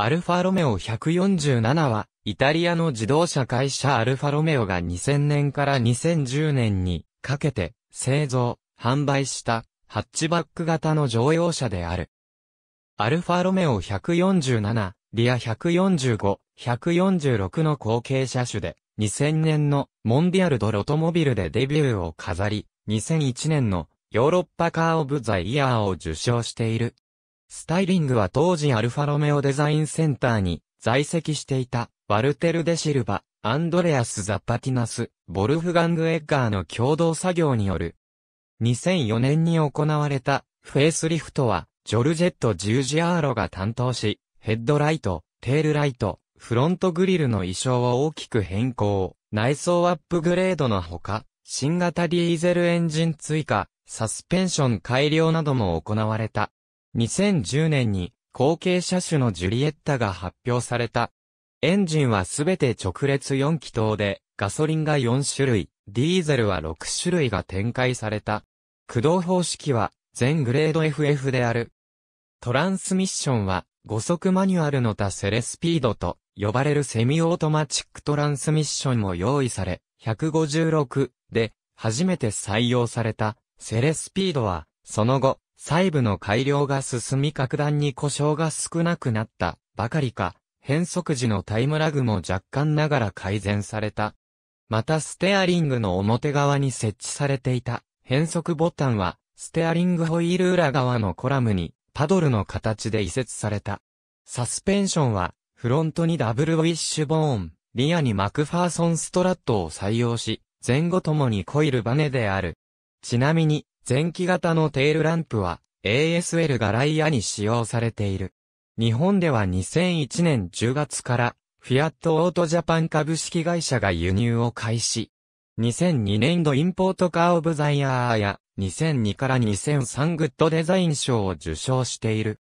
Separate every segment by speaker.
Speaker 1: アルファロメオ147は、イタリアの自動車会社アルファロメオが2000年から2010年にかけて製造、販売したハッチバック型の乗用車である。アルファロメオ147、リア145、146の後継車種で、2000年のモンディアルドロトモビルでデビューを飾り、2001年のヨーロッパカーオブザイヤーを受賞している。スタイリングは当時アルファロメオデザインセンターに在籍していた、ワルテル・デシルバ、アンドレアス・ザパティナス、ボルフガング・エッガーの共同作業による。2004年に行われたフェイスリフトは、ジョルジェット・ジュージアーロが担当し、ヘッドライト、テールライト、フロントグリルの衣装を大きく変更、内装アップグレードのほか、新型ディーゼルエンジン追加、サスペンション改良なども行われた。2010年に後継車種のジュリエッタが発表された。エンジンはすべて直列4気筒で、ガソリンが4種類、ディーゼルは6種類が展開された。駆動方式は全グレード FF である。トランスミッションは5速マニュアルの他セレスピードと呼ばれるセミオートマチックトランスミッションも用意され、156で初めて採用されたセレスピードはその後細部の改良が進み格段に故障が少なくなったばかりか、変速時のタイムラグも若干ながら改善された。またステアリングの表側に設置されていた変速ボタンは、ステアリングホイール裏側のコラムにパドルの形で移設された。サスペンションは、フロントにダブルウィッシュボーン、リアにマクファーソンストラットを採用し、前後ともにコイルバネである。ちなみに、前期型のテールランプは ASL がライアに使用されている。日本では2001年10月からフィアットオートジャパン株式会社が輸入を開始。2002年度インポートカーオブザイヤーや2002から2003グッドデザイン賞を受賞している。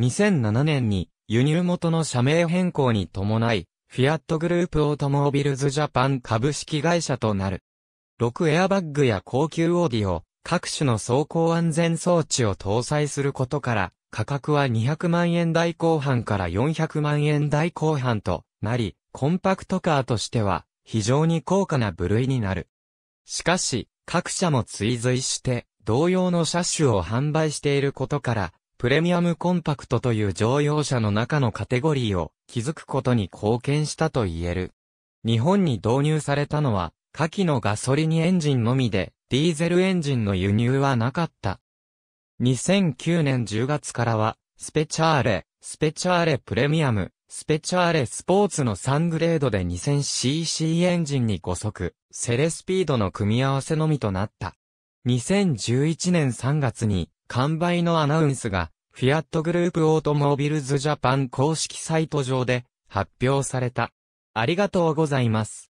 Speaker 1: 2007年に輸入元の社名変更に伴い、フィアットグループオートモービルズジャパン株式会社となる。6エアバッグや高級オーディオ、各種の走行安全装置を搭載することから、価格は200万円台後半から400万円台後半となり、コンパクトカーとしては非常に高価な部類になる。しかし、各社も追随して同様の車種を販売していることから、プレミアムコンパクトという乗用車の中のカテゴリーを築くことに貢献したと言える。日本に導入されたのは、下記のガソリンエンジンのみで、ディーゼルエンジンの輸入はなかった。2009年10月からは、スペチャーレ、スペチャーレプレミアム、スペチャーレスポーツの3グレードで 2000cc エンジンに5速、セレスピードの組み合わせのみとなった。2011年3月に、完売のアナウンスが、フィアットグループオートモービルズジャパン公式サイト上で発表された。ありがとうございます。